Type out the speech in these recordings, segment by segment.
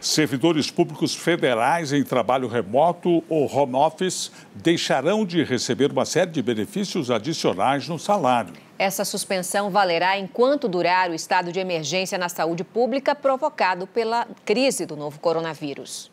Servidores públicos federais em trabalho remoto ou home office deixarão de receber uma série de benefícios adicionais no salário. Essa suspensão valerá enquanto durar o estado de emergência na saúde pública provocado pela crise do novo coronavírus.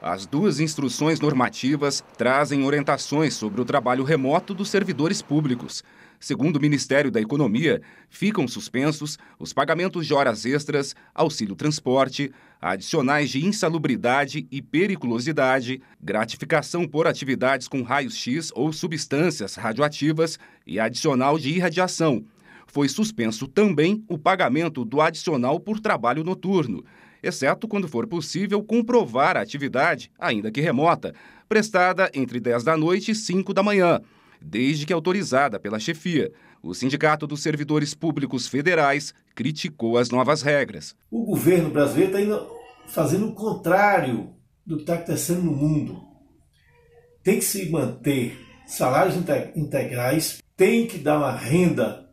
As duas instruções normativas trazem orientações sobre o trabalho remoto dos servidores públicos. Segundo o Ministério da Economia, ficam suspensos os pagamentos de horas extras, auxílio transporte, adicionais de insalubridade e periculosidade, gratificação por atividades com raios-x ou substâncias radioativas e adicional de irradiação. Foi suspenso também o pagamento do adicional por trabalho noturno exceto quando for possível comprovar a atividade, ainda que remota, prestada entre 10 da noite e 5 da manhã, desde que autorizada pela chefia. O Sindicato dos Servidores Públicos Federais criticou as novas regras. O governo brasileiro está fazendo o contrário do que está acontecendo no mundo. Tem que se manter salários integrais, tem que dar uma renda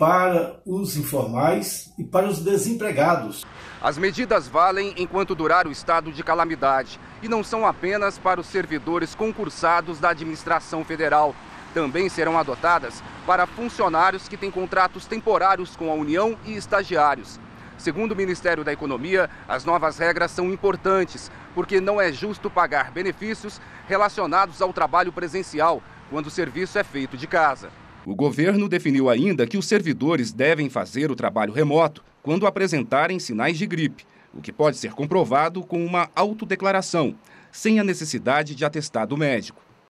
para os informais e para os desempregados. As medidas valem enquanto durar o estado de calamidade e não são apenas para os servidores concursados da administração federal. Também serão adotadas para funcionários que têm contratos temporários com a União e estagiários. Segundo o Ministério da Economia, as novas regras são importantes, porque não é justo pagar benefícios relacionados ao trabalho presencial quando o serviço é feito de casa. O governo definiu ainda que os servidores devem fazer o trabalho remoto quando apresentarem sinais de gripe, o que pode ser comprovado com uma autodeclaração, sem a necessidade de atestado médico.